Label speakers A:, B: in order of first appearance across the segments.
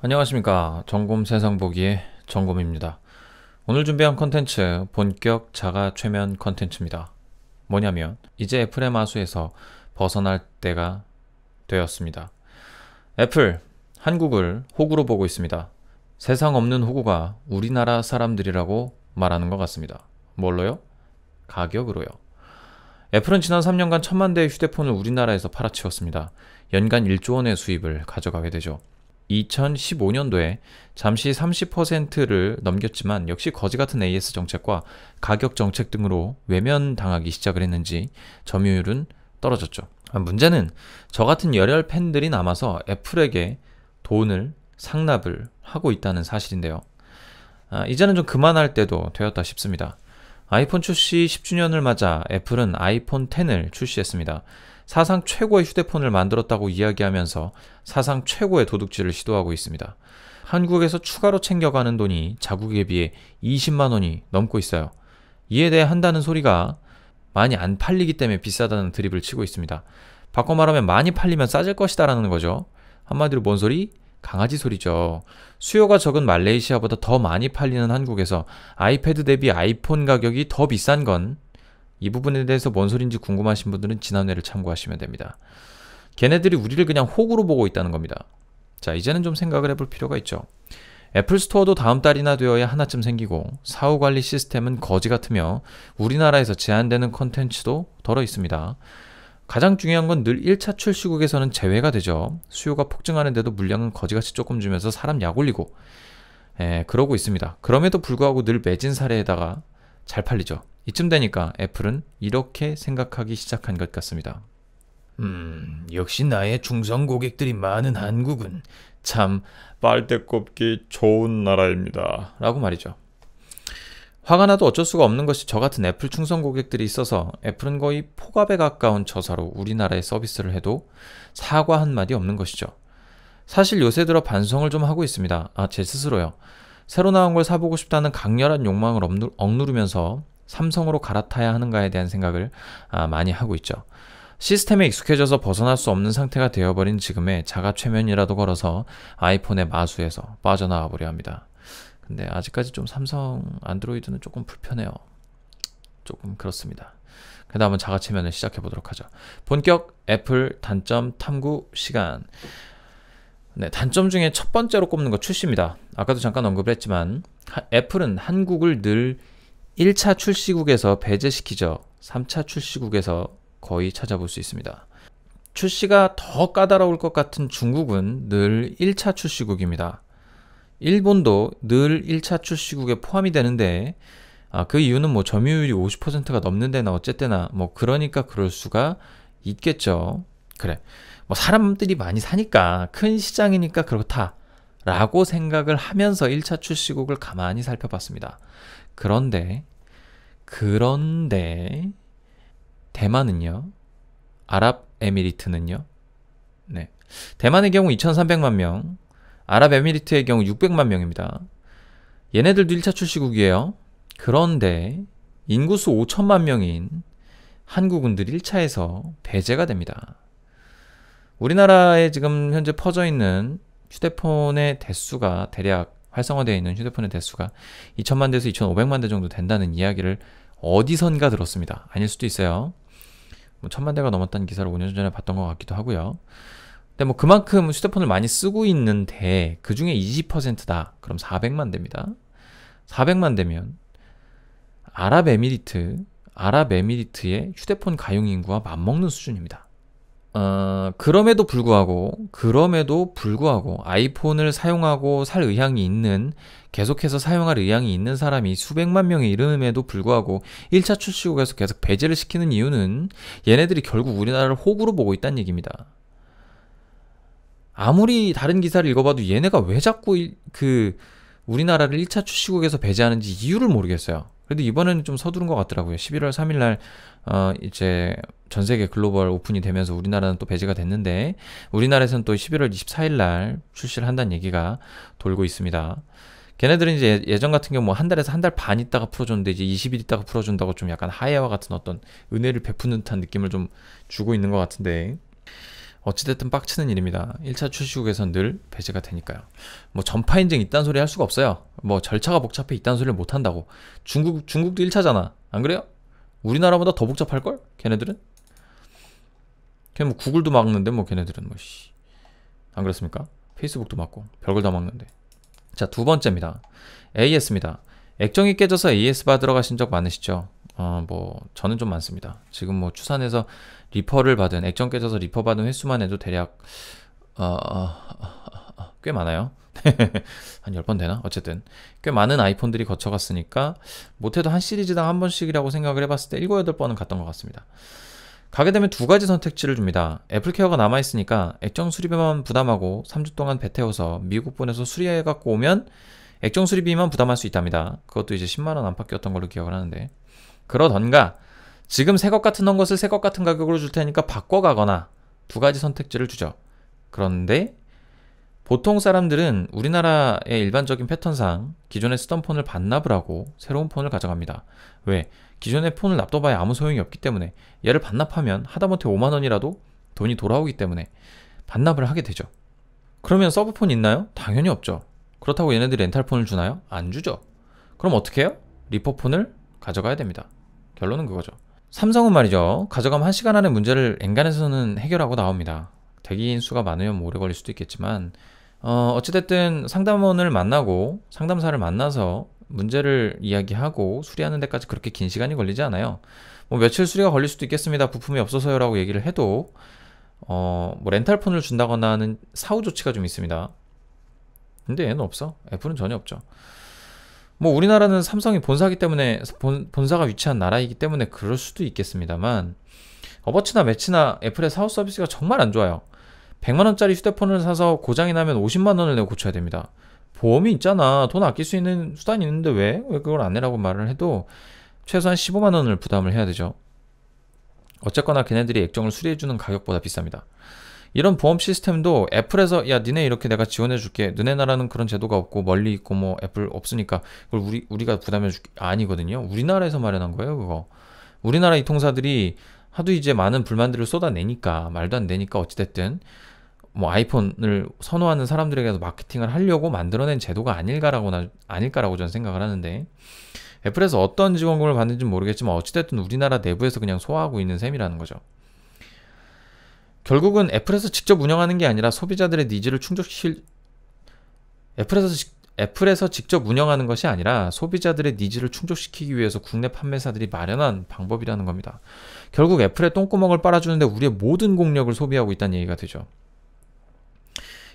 A: 안녕하십니까 정곰 세상 보기의 점검입니다 오늘 준비한 컨텐츠 본격 자가 최면 컨텐츠입니다 뭐냐면 이제 애플의 마수에서 벗어날 때가 되었습니다 애플 한국을 호구로 보고 있습니다 세상 없는 호구가 우리나라 사람들이라고 말하는 것 같습니다 뭘로요? 가격으로요 애플은 지난 3년간 천만 대의 휴대폰을 우리나라에서 팔아치웠습니다. 연간 1조 원의 수입을 가져가게 되죠. 2015년도에 잠시 30%를 넘겼지만 역시 거지 같은 AS 정책과 가격 정책 등으로 외면당하기 시작을 했는지 점유율은 떨어졌죠. 아, 문제는 저 같은 열혈 팬들이 남아서 애플에게 돈을 상납을 하고 있다는 사실인데요. 아, 이제는 좀 그만할 때도 되었다 싶습니다. 아이폰 출시 10주년을 맞아 애플은 아이폰 10을 출시했습니다. 사상 최고의 휴대폰을 만들었다고 이야기하면서 사상 최고의 도둑질을 시도하고 있습니다. 한국에서 추가로 챙겨가는 돈이 자국에 비해 20만 원이 넘고 있어요. 이에 대해 한다는 소리가 많이 안 팔리기 때문에 비싸다는 드립을 치고 있습니다. 바꿔 말하면 많이 팔리면 싸질 것이다라는 거죠. 한마디로 뭔 소리? 강아지 소리죠. 수요가 적은 말레이시아보다 더 많이 팔리는 한국에서 아이패드 대비 아이폰 가격이 더 비싼 건 이 부분에 대해서 뭔 소린지 궁금하신 분들은 지난해를 참고하시면 됩니다. 걔네들이 우리를 그냥 혹으로 보고 있다는 겁니다. 자, 이제는 좀 생각을 해볼 필요가 있죠. 애플 스토어도 다음 달이나 되어야 하나쯤 생기고 사후 관리 시스템은 거지 같으며 우리나라에서 제한되는 컨텐츠도 덜어 있습니다. 가장 중요한 건 늘 1차 출시국에서는 제외가 되죠. 수요가 폭증하는데도 물량은 거지같이 조금 주면서 사람 약 올리고 예, 그러고 있습니다. 그럼에도 불구하고 늘 매진 사례에다가 잘 팔리죠. 이쯤 되니까 애플은 이렇게 생각하기 시작한 것 같습니다. 음, 역시 나의 중성 고객들이 많은 한국은 참 빨대꼽기 좋은 나라입니다. 라고 말이죠. 화가 나도 어쩔 수가 없는 것이 저 같은 애플 충성 고객들이 있어서 애플은 거의 포갑에 가까운 처사로 우리나라에 서비스를 해도 사과 한마디 없는 것이죠. 사실 요새 들어 반성을 좀 하고 있습니다. 아, 제 스스로요. 새로 나온 걸 사보고 싶다는 강렬한 욕망을 억누르면서 삼성으로 갈아타야 하는가에 대한 생각을 아, 많이 하고 있죠. 시스템에 익숙해져서 벗어날 수 없는 상태가 되어버린 지금의 자가 최면이라도 걸어서 아이폰의 마수에서 빠져나와 보려 합니다. 근데 아직까지 좀 삼성 안드로이드는 조금 불편해요. 조금 그렇습니다. 그 다음은 자가체 면을 시작해 보도록 하죠. 본격 애플 단점 탐구 시간. 네, 단점 중에 첫 번째로 꼽는 거 출시입니다. 아까도 잠깐 언급을 했지만 하, 애플은 한국을 늘 1차 출시국에서 배제시키죠. 3차 출시국에서 거의 찾아볼 수 있습니다. 출시가 더 까다로울 것 같은 중국은 늘 1차 출시국입니다. 일본도 늘 1차 출시국에 포함이 되는데 아, 그 이유는 뭐 점유율이 50%가 넘는 데나 어쨌거나 뭐 그러니까 그럴 수가 있겠죠. 그래. 뭐 사람들이 많이 사니까 큰 시장이니까 그렇다. 라고 생각을 하면서 1차 출시국을 가만히 살펴봤습니다. 그런데 그런데 대만은요. 아랍에미리트는요. 네. 대만의 경우 2,300만 명, 아랍에미리트의 경우 600만 명입니다. 얘네들도 1차 출시국이에요. 그런데 인구수 5천만 명인 한국군들 1차에서 배제가 됩니다. 우리나라에 지금 현재 퍼져 있는 휴대폰의 대수가 대략 활성화되어 있는 휴대폰의 대수가 2천만 대에서 2,500만 대 정도 된다는 이야기를 어디선가 들었습니다. 아닐 수도 있어요. 뭐 천만 대가 넘었다는 기사를 5년 전에 봤던 것 같기도 하고요. 근데 뭐 그만큼 휴대폰을 많이 쓰고 있는데 그 중에 20%다. 그럼 400만 됩니다. 400만 되면 아랍에미리트, 아랍에미리트의 휴대폰 가용 인구와 맞먹는 수준입니다. 어, 그럼에도 불구하고 그럼에도 불구하고 아이폰을 사용하고 살 의향이 있는 계속해서 사용할 의향이 있는 사람이 수백만 명에 이름에도 불구하고 1차 출시국에서 계속 배제를 시키는 이유는 얘네들이 결국 우리나라를 호구로 보고 있다는 얘기입니다. 아무리 다른 기사를 읽어봐도 얘네가 왜 자꾸 일, 그 우리나라를 1차 출시국에서 배제하는지 이유를 모르겠어요. 그래도 이번에는 좀 서두른 것 같더라고요. 11월 3일날 어 이제 전 세계 글로벌 오픈이 되면서 우리나라는 또 배제가 됐는데 우리나라에서는 또 11월 24일날 출시를 한다는 얘기가 돌고 있습니다. 걔네들은 이제 예, 예전 같은 경우 뭐 한 달에서 한 달 반 있다가 풀어줬는데 이제 20일 있다가 풀어준다고 좀 약간 하예와 같은 어떤 은혜를 베푸는 듯한 느낌을 좀 주고 있는 것 같은데 어찌됐든 빡치는 일입니다. 1차 출시국에선 늘 배제가 되니까요. 뭐 전파 인증 이딴 소리 할 수가 없어요. 뭐 절차가 복잡해 이딴 소리를 못 한다고. 중국 중국도 1차잖아. 안 그래요? 우리나라보다 더 복잡할 걸? 걔네들은? 걔네 뭐 구글도 막는데 뭐 걔네들은 뭐 씨. 안 그렇습니까? 페이스북도 막고 별걸 다 막는데. 자, 두 번째입니다. AS입니다. 액정이 깨져서 AS 받으러 가신 적 많으시죠? 어, 뭐 저는 좀 많습니다. 지금 뭐 추산해서 리퍼를 받은 액정 깨져서 리퍼 받은 횟수만 해도 대략 어, 어, 어, 어 꽤 많아요. 한 10번 되나? 어쨌든 꽤 많은 아이폰들이 거쳐갔으니까 못해도 한 시리즈당 한 번씩이라고 생각을 해봤을 때 7, 8번은 갔던 것 같습니다. 가게 되면 두 가지 선택지를 줍니다. 애플케어가 남아있으니까 액정 수리비만 부담하고 3주 동안 배 태워서 미국 보내서 수리해갖고 오면 액정 수리비만 부담할 수 있답니다. 그것도 이제 10만원 안팎이었던 걸로 기억을 하는데 그러던가 지금 새 것 같은 한 것을 새 것 같은 가격으로 줄 테니까 바꿔가거나 두 가지 선택지를 주죠. 그런데 보통 사람들은 우리나라의 일반적인 패턴상 기존에 쓰던 폰을 반납을 하고 새로운 폰을 가져갑니다. 왜? 기존의 폰을 납둬봐야 아무 소용이 없기 때문에 얘를 반납하면 하다못해 5만원이라도 돈이 돌아오기 때문에 반납을 하게 되죠. 그러면 서브폰 있나요? 당연히 없죠. 그렇다고 얘네들이 렌탈폰을 주나요? 안 주죠. 그럼 어떻게 해요? 리퍼폰을 가져가야 됩니다. 결론은 그거죠. 삼성은 말이죠. 가져가면 한시간 안에 문제를 엔간해서는 해결하고 나옵니다. 대기인 수가 많으면 뭐 오래 걸릴 수도 있겠지만 어, 어찌됐든 상담원을 만나고 상담사를 만나서 문제를 이야기하고 수리하는 데까지 그렇게 긴 시간이 걸리지 않아요. 뭐 며칠 수리가 걸릴 수도 있겠습니다. 부품이 없어서요라고 얘기를 해도 어, 뭐 렌탈폰을 준다거나 하는 사후 조치가 좀 있습니다. 근데 얘는 없어. 애플은 전혀 없죠. 뭐 우리나라는 삼성이 본사기 때문에 본, 본사가 위치한 나라이기 때문에 그럴 수도 있겠습니다만 어버츠나 매치나 애플의 사후 서비스가 정말 안 좋아요. 100만원짜리 휴대폰을 사서 고장이 나면 50만원을 내고 고쳐야 됩니다. 보험이 있잖아. 돈 아낄 수 있는 수단이 있는데 왜? 왜 그걸 안 내라고 말을 해도 최소한 15만원을 부담을 해야 되죠. 어쨌거나 걔네들이 액정을 수리해주는 가격보다 비쌉니다. 이런 보험 시스템도 애플에서 야 니네 이렇게 내가 지원해 줄게 너네 나라는 그런 제도가 없고 멀리 있고 뭐 애플 없으니까 그걸 우리 우리가 부담해 줄게 아니거든요 우리나라에서 마련한 거예요 그거 우리나라 이 통사들이 하도 이제 많은 불만들을 쏟아내니까 말도 안 되니까 어찌됐든 뭐 아이폰을 선호하는 사람들에게서 마케팅을 하려고 만들어낸 제도가 아닐까라고 나, 아닐까라고 저는 생각을 하는데 애플에서 어떤 지원금을 받는지 모르겠지만 어찌됐든 우리나라 내부에서 그냥 소화하고 있는 셈이라는 거죠. 결국은 애플에서 직접 운영하는 게 아니라 소비자들의 니즈를 충족시킬 애플에서 직, 애플에서 직접 운영하는 것이 아니라 소비자들의 니즈를 충족시키기 위해서 국내 판매사들이 마련한 방법이라는 겁니다. 결국 애플의 똥구멍을 빨아주는데 우리의 모든 공력을 소비하고 있다는 얘기가 되죠.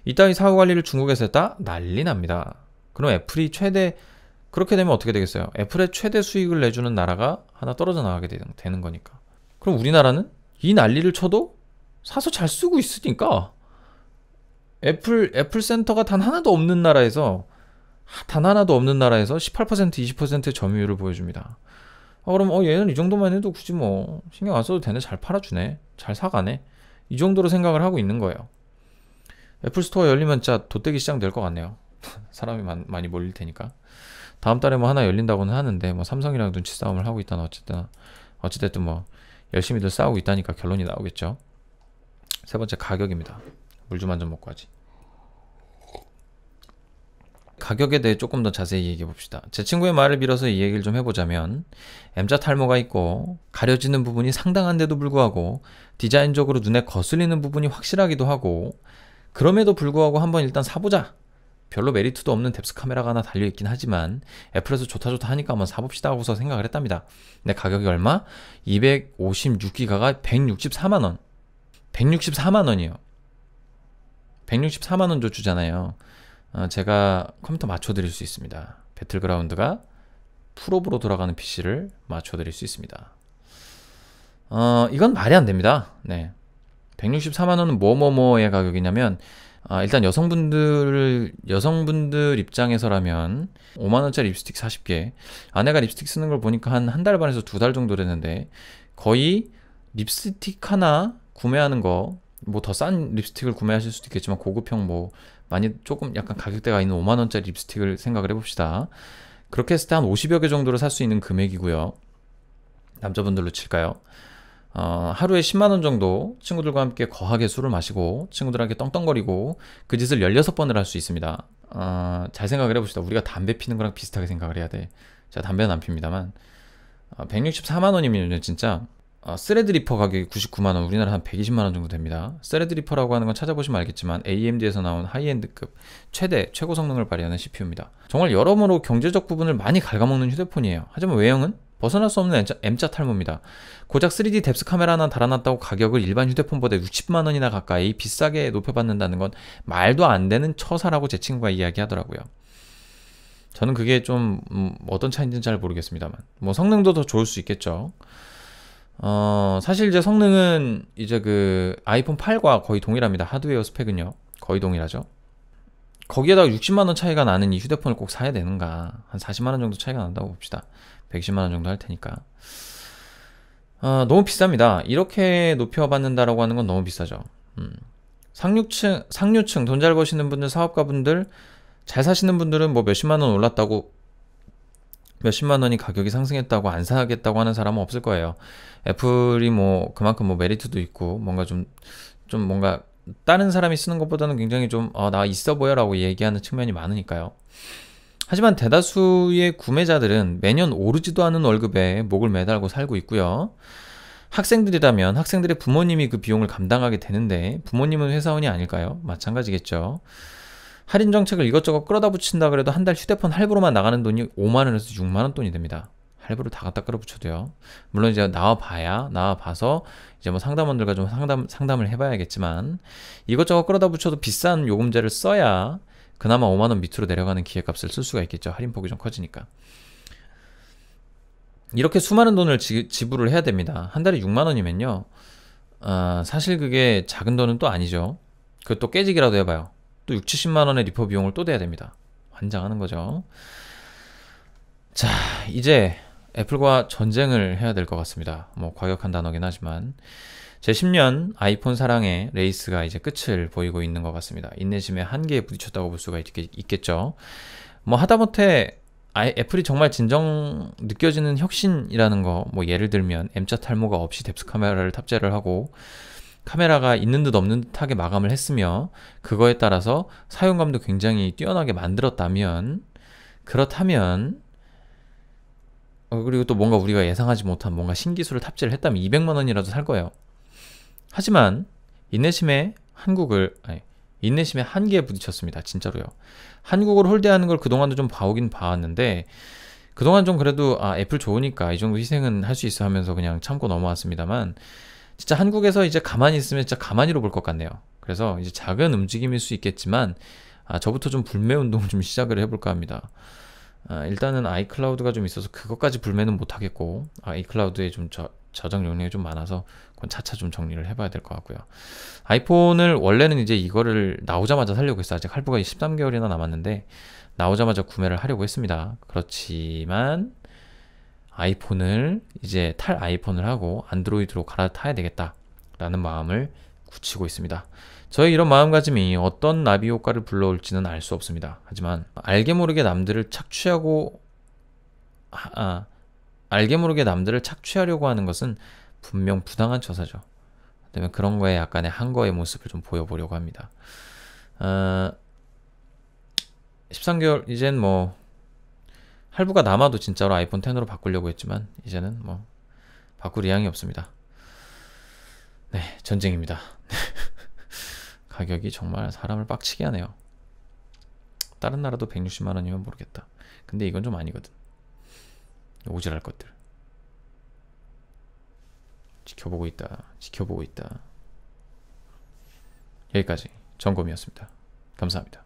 A: 이따위 사후 관리를 중국에서 했다? 난리 납니다. 그럼 애플이 최대, 그렇게 되면 어떻게 되겠어요? 애플의 최대 수익을 내주는 나라가 하나 떨어져 나가게 되는 거니까. 그럼 우리나라는 이 난리를 쳐도 사서 잘 쓰고 있으니까 애플 애플 센터가 단 하나도 없는 나라에서 단 하나도 없는 나라에서 18% 20%의 점유율을 보여줍니다. 아, 그럼 어 얘는 이 정도만 해도 굳이 뭐 신경 안 써도 되네 잘 팔아주네 잘 사가네 이 정도로 생각을 하고 있는 거예요. 애플스토어 열리면 진짜 돗대기 시장 될것 같네요. 사람이 많, 많이 몰릴 테니까. 다음 달에 뭐 하나 열린다고는 하는데 뭐 삼성이랑 눈치 싸움을 하고 있다는 어쨌든 어찌됐든 뭐 열심히들 싸우고 있다니까 결론이 나오겠죠. 세 번째 가격입니다. 물좀한잔 먹고 하지. 가격에 대해 조금 더 자세히 얘기해 봅시다. 제 친구의 말을 빌어서 이 얘기를 좀 해보자면 M자 탈모가 있고 가려지는 부분이 상당한데도 불구하고 디자인적으로 눈에 거슬리는 부분이 확실하기도 하고 그럼에도 불구하고 한번 일단 사보자. 별로 메리트도 없는 뎁스 카메라가 하나 달려있긴 하지만 애플에서 좋다 좋다 하니까 한번 사봅시다 하고서 생각을 했답니다. 근데 가격이 얼마? 256기가가 164만원. 164만 원이요. 164만 원도 주잖아요. 어, 제가 컴퓨터 맞춰드릴 수 있습니다. 배틀그라운드가 풀업으로 돌아가는 PC를 맞춰드릴 수 있습니다. 어, 이건 말이 안 됩니다. 네. 164만원은 뭐뭐뭐의 가격이냐면, 아, 일단 여성분들, 여성분들 입장에서라면 5만원짜리 립스틱 40개. 아내가 립스틱 쓰는 걸 보니까 한 한 달 반에서 두 달 정도 됐는데, 거의 립스틱 하나 구매하는 거 뭐 더 싼 립스틱을 구매하실 수도 있겠지만 고급형 뭐 많이 조금 약간 가격대가 있는 5만 원짜리 립스틱을 생각을 해봅시다. 그렇게 했을 때한 50여 개 정도를 살 수 있는 금액이고요. 남자분들로 칠까요? 어, 하루에 10만 원 정도 친구들과 함께 거하게 술을 마시고 친구들한테 떵떵거리고 그 짓을 16번을 할 수 있습니다. 어, 잘 생각을 해봅시다. 우리가 담배 피는 거랑 비슷하게 생각을 해야 돼. 제가 담배는 안 핍니다만 어, 164만 원이면 진짜 어, 스레드리퍼 가격이 99만원, 우리나라 한 120만원 정도 됩니다. 스레드리퍼라고 하는 건 찾아보시면 알겠지만 AMD에서 나온 하이엔드급 최대, 최고 성능을 발휘하는 CPU입니다. 정말 여러모로 경제적 부분을 많이 갉아먹는 휴대폰이에요. 하지만 외형은 벗어날 수 없는 M자, M자 탈모입니다. 고작 3D 뎁스 카메라 하나 달아놨다고 가격을 일반 휴대폰보다 60만원이나 가까이 비싸게 높여받는다는 건 말도 안 되는 처사라고 제 친구가 이야기하더라고요. 저는 그게 좀, 음, 어떤 차이인지는 잘 모르겠습니다만. 뭐 성능도 더 좋을 수 있겠죠. 어, 사실 이제 성능은 이제 그 아이폰 8과 거의 동일합니다. 하드웨어 스펙은요. 거의 동일하죠. 거기에다가 60만원 차이가 나는 이 휴대폰을 꼭 사야 되는가. 한 40만원 정도 차이가 난다고 봅시다. 110만원 정도 할 테니까. 아, 너무 비쌉니다. 이렇게 높여받는다라고 하는 건 너무 비싸죠. 음. 상류층, 상류층 돈 잘 버시는 분들, 사업가분들, 잘 사시는 분들은 뭐 몇십만 원 올랐다고 몇십만 원이 가격이 상승했다고 안 사겠다고 하는 사람은 없을 거예요. 애플이 뭐 그만큼 뭐 메리트도 있고 뭔가 좀좀 좀 뭔가 다른 사람이 쓰는 것보다는 굉장히 좀 어, 나 있어 보여라고 얘기하는 측면이 많으니까요. 하지만 대다수의 구매자들은 매년 오르지도 않은 월급에 목을 매달고 살고 있고요. 학생들이라면 학생들의 부모님이 그 비용을 감당하게 되는데 부모님은 회사원이 아닐까요? 마찬가지겠죠. 할인 정책을 이것저것 끌어다 붙인다 그래도 한 달 휴대폰 할부로만 나가는 돈이 5만 원에서 6만 원 돈이 됩니다. 할부로다 갖다 끌어붙여도요. 물론 이제 나와봐야 나와봐서 이제 뭐 상담원들과 좀 상담 상담을 해봐야겠지만 이것저것 끌어다 붙여도 비싼 요금제를 써야 그나마 5만 원 밑으로 내려가는 기회값을 쓸 수가 있겠죠. 할인폭이 좀 커지니까. 이렇게 수많은 돈을 지, 불을 해야 됩니다. 한 달에 6만 원이면요. 어, 아, 사실 그게 작은 돈은 또 아니죠. 그것도 깨지기라도 해봐요. 또 6, 70만 원의 리퍼 비용을 또 내야 됩니다. 환장하는 거죠. 자, 이제 애플과 전쟁을 해야 될 것 같습니다. 뭐 과격한 단어긴 하지만 제10년 아이폰 사랑의 레이스가 이제 끝을 보이고 있는 것 같습니다. 인내심의 한계에 부딪혔다고 볼 수가 있겠, 죠뭐 하다못해 애플이 정말 진정 느껴지는 혁신이라는 거뭐 예를 들면 M자 탈모가 없이 뎁스 카메라를 탑재를 하고 카메라가 있는 듯 없는 듯하게 마감을 했으며 그거에 따라서 사용감도 굉장히 뛰어나게 만들었다면 그렇다면 어, 그리고 또 뭔가 우리가 예상하지 못한 뭔가 신기술을 탑재를 했다면 200만원이라도 살 거예요. 하지만 인내심에 한국을 아니, 인내심에 한계에 부딪혔습니다. 진짜로요. 한국을 홀대하는 걸 그동안도 좀 봐오긴 봐왔는데 그동안 좀 그래도 아 애플 좋으니까 이 정도 희생은 할 수 있어 하면서 그냥 참고 넘어왔습니다만 진짜 한국에서 이제 가만히 있으면 진짜 가만히로 볼 것 같네요. 그래서 이제 작은 움직임일 수 있겠지만 아, 저부터 좀 불매 운동을 좀 시작을 해볼까 합니다. 아, 일단은 아이클라우드가 좀 있어서 그것까지 불매는 못하겠고 아이클라우드에 좀 저, 저장 용량이 좀 많아서 그건 차차 좀 정리를 해봐야 될 것 같고요. 아이폰을 원래는 이제 이거를 나오자마자 살려고 했어요. 아직 할부가 13개월이나 남았는데 나오자마자 구매를 하려고 했습니다. 그렇지만 아이폰을 이제 탈 아이폰을 하고 안드로이드로 갈아타야 되겠다 라는 마음을 굳히고 있습니다. 저의 이런 마음가짐이 어떤 나비 효과를 불러올지는 알 수 없습니다. 하지만 알게 모르게 남들을 착취하고 아, 알게 모르게 남들을 착취하려고 하는 것은 분명 부당한 처사죠. 때문에 그런 거에 약간의 한거의 모습을 좀 보여보려고 합니다. 어, 13개월 이젠 뭐 할부가 남아도 진짜로 아이폰 10으로 바꾸려고 했지만 이제는 뭐 바꿀 의향이 없습니다. 네, 전쟁입니다. 가격이 정말 사람을 빡치게 하네요. 다른 나라도 160만 원이면 모르겠다. 근데 이건 좀 아니거든. 오질할 것들. 지켜보고 있다. 지켜보고 있다. 여기까지 점검이었습니다. 감사합니다.